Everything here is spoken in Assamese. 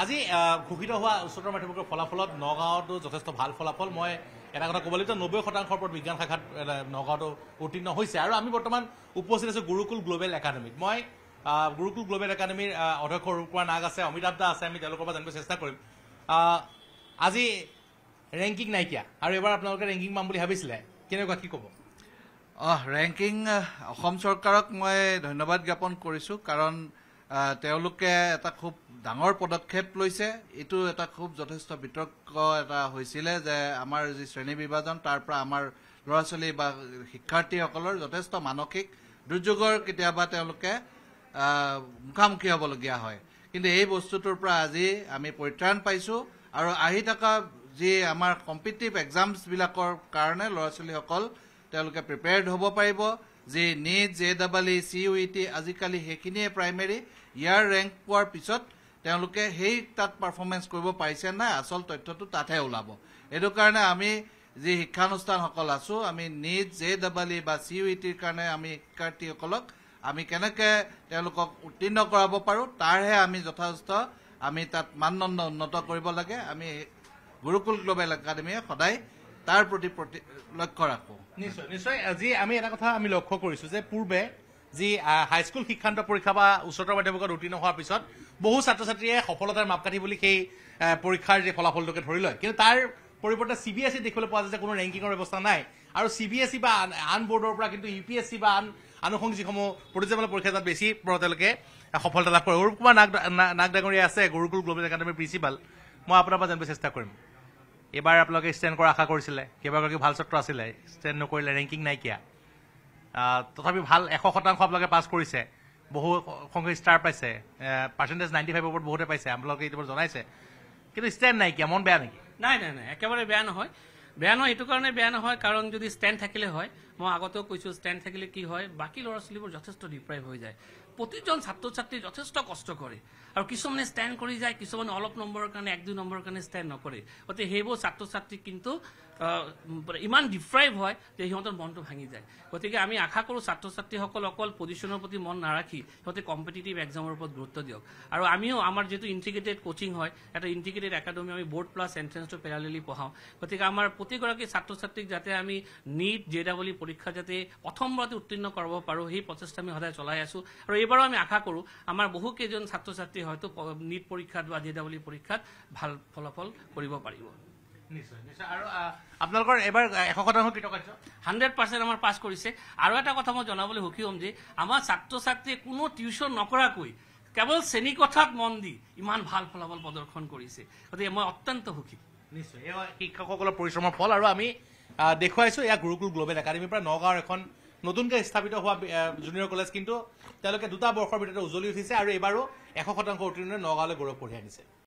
আজি ঘোষিত হোৱা উচ্চতৰ মাধ্যমিকৰ ফলাফলত নগাঁৱতো যথেষ্ট ভাল ফলাফল মই এটা কথা ক'ব লাগিব নব্বৈ শতাংশৰ ওপৰত বিজ্ঞান শাখাত নগাঁৱতো উত্তীৰ্ণ হৈছে আৰু আমি বৰ্তমান উপস্থিত আছোঁ গুৰুকুল গ্ল'বেল একাডেমীত মই গুৰুকুল গ্ল'বেল একাডেমীৰ অধ্যক্ষ ৰূপ কুমাৰ নাগ আছে অমিতাভ দাস আছে আমি তেওঁলোকৰ পৰা জানিবলৈ চেষ্টা কৰিম আজি ৰেংকিং নাইকিয়া আৰু এইবাৰ আপোনালোকে ৰেংকিং পাম বুলি ভাবিছিলে কেনেকুৱা কি ক'ব অহ ৰেংকিং অসম চৰকাৰক মই ধন্যবাদ জ্ঞাপন কৰিছোঁ কাৰণ তেওঁলোকে এটা খুব ডাঙৰ পদক্ষেপ লৈছে এইটো এটা খুব যথেষ্ট বিতৰ্ক এটা হৈছিলে যে আমাৰ যি শ্ৰেণী বিভাজন তাৰ পৰা আমাৰ ল'ৰা ছোৱালী বা শিক্ষাৰ্থীসকলৰ যথেষ্ট মানসিক দুৰ্যোগৰ কেতিয়াবা তেওঁলোকে মুখামুখি হ'বলগীয়া হয় কিন্তু এই বস্তুটোৰ পৰা আজি আমি পৰিত্ৰাণ পাইছোঁ আৰু আহি থকা যি আমাৰ কম্পিটিটিভ এক্সামছবিলাকৰ কাৰণে ল'ৰা ছোৱালীসকল তেওঁলোকে প্ৰিপেয়াৰ্ড হ'ব পাৰিব যে net J double A C U E T আজিকালি সেইখিনিয়ে প্ৰাইমেৰী ইয়াৰ ৰেংক পোৱাৰ পিছত তেওঁলোকে সেই তাত পাৰফৰ্মেঞ্চ কৰিব পাৰিছে নাই আচল তথ্যটো তাতহে ওলাব এইটো কাৰণে আমি যি শিক্ষানুষ্ঠানসকল আছোঁ আমি নিট জে ডাবল ই বা চি ইউ ই টিৰ কাৰণে আমি শিক্ষাৰ্থীসকলক আমি কেনেকৈ তেওঁলোকক উত্তীৰ্ণ কৰাব পাৰোঁ তাৰহে আমি যথেষ্ট আমি তাত মানদণ্ড উন্নত কৰিব লাগে আমি গুৰুকুল গ্ল'বেল একাডেমীয়ে সদায় তাৰ প্ৰতি লক্ষ্য ৰাখোঁ নিশ্চয় নিশ্চয় আজি আমি এটা কথা আমি লক্ষ্য কৰিছোঁ যে পূৰ্বে যি হাইস্কুল শিক্ষান্ত পৰীক্ষা বা উচ্চতৰ মাধ্যমিকত উত্তীৰ্ণ হোৱাৰ পিছত বহু ছাত্ৰ ছাত্ৰীয়ে সফলতাৰ মাপকাঠি বুলি সেই পৰীক্ষাৰ যি ফলাফলটোকে ধৰি লয় কিন্তু তাৰ পৰিৱৰ্তে চি বি এছ ইত দেখিবলৈ পোৱা যায় যে কোনো ৰেংকিঙৰ ব্যৱস্থা নাই আৰু চি বি এছ ই বা আন বৰ্ডৰ পৰা কিন্তু ইউ পি এছ চি বা আন আনুষংগিক যিসমূহ প্ৰতিযোগিতামূলক পৰীক্ষা তাত বেছি তেওঁলোকে সফলতা লাভ কৰে অৰূপ কুমাৰ নাগ নাগ ডাঙৰীয়া আছে গুৰুকুল গ্ল'বেল একাডেমীৰ প্ৰিন্সিপাল মই আপোনাৰ পৰা জানিব চেষ্টা কৰিম এইবাৰ আপোনালোকে ষ্টেণ্ড কৰা আশা কৰিছিলে কেইবাগৰাকী ভাল ছাত্ৰ আছিলে ষ্টেণ্ড নকৰিলে ৰেংকিং নাইকিয়া তথাপি ভাল এশ শতাংশ আপোনালোকে পাছ কৰিছে বহু সংখ্যক ষ্টাৰ পাইছে পাৰ্চেণ্টেজ নাইণ্টি ফাইভৰ ওপৰত বহুতে পাইছে আপোনালোকে এইটো জনাইছে কিন্তু ষ্টেণ্ড নাইকিয়া মন বেয়া নেকি নাই নাই নাই একেবাৰে বেয়া নহয় বেয়া নহয় এইটো কাৰণে বেয়া নহয় কাৰণ যদি ষ্টেণ্ড থাকিলে হয় মই আগতেও কৈছোঁ ষ্টেণ্ড থাকিলে কি হয় বাকী ল'ৰা ছোৱালীবোৰ যথেষ্ট ডিপ্ৰাইভ হৈ যায় প্ৰতিজন ছাত্ৰ ছাত্ৰী যথেষ্ট কষ্ট কৰে আৰু কিছুমানে ষ্টেণ্ড কৰি যায় কিছুমানে অলপ নম্বৰৰ কাৰণে এক দুই নম্বৰৰ কাৰণে ষ্টেণ্ড নকৰে গতিকে সেইবোৰ ছাত্ৰ ছাত্ৰী কিন্তু ইমান ডিপ্ৰাইভ হয় যে সিহঁতৰ মনটো ভাঙি যায় গতিকে আমি আশা কৰোঁ ছাত্ৰ ছাত্ৰীসকল অকল পজিশ্যনৰ প্ৰতি মন নাৰাখি সিহঁতে কম্পিটিটিভ এক্সামৰ ওপৰত গুৰুত্ব দিয়ক আৰু আমিও আমাৰ যিটো ইণ্টিগ্ৰেটেড কোচিং হয় এটা ইণ্টিগ্ৰেটেড একাডেমি আমি বৰ্ড প্লাছ এণ্ট্ৰেঞ্চটো পেৰালেলি পঢ়াওঁ গতিকে আমাৰ প্ৰতিগৰাকী ছাত্ৰ ছাত্ৰীক যাতে আমি নীট জে জেদাবলী পৰীক্ষা যাতে প্ৰথমবাৰতে উত্তীৰ্ণ কৰাব পাৰোঁ সেই প্ৰচেষ্টা আমি সদায় চলাই আছো আৰু এইবাৰো আমি আশা কৰোঁ আমাৰ বহুকেইজন ছাত্ৰ ছাত্ৰী হয়তো নীট পৰীক্ষাত বা জে ডাব্লিউ পৰীক্ষাত ভাল ফলাফল কৰিব পাৰিব হাণ্ড্ৰেড পাৰ্চেণ্ট আমাৰ পাছ কৰিছে আৰু এটা কথা মই জনাবলৈ সুখী হ'ম যে আমাৰ ছাত্ৰ ছাত্ৰীয়ে কোনো টিউচন নকৰাকৈ কেৱল শ্ৰেণীকথাত মন দি ইমান ভাল ফলাফল প্ৰদৰ্শন কৰিছে গতিকে মই অত্যন্ত সুখী নিশ্চয় এয়া শিক্ষকসকলৰ পৰিশ্ৰমৰ ফল আৰু আমি দেখুৱাইছোঁ এয়া গুৰুকুল গ্ল'বেল একাডেমীৰ পৰা নগাঁৱৰ এখন নতুনকৈ স্থাপিত হোৱা জুনিয়ৰ কলেজ কিন্তু তেওঁলোকে দুটা বৰ্ষৰ ভিতৰতে উজলি উঠিছে আৰু এইবাৰো এশ শতাংশ উত্তীৰ্ণৰে নগাঁৱলৈ গৌৰৱ কঢ়িয়াই আনিছে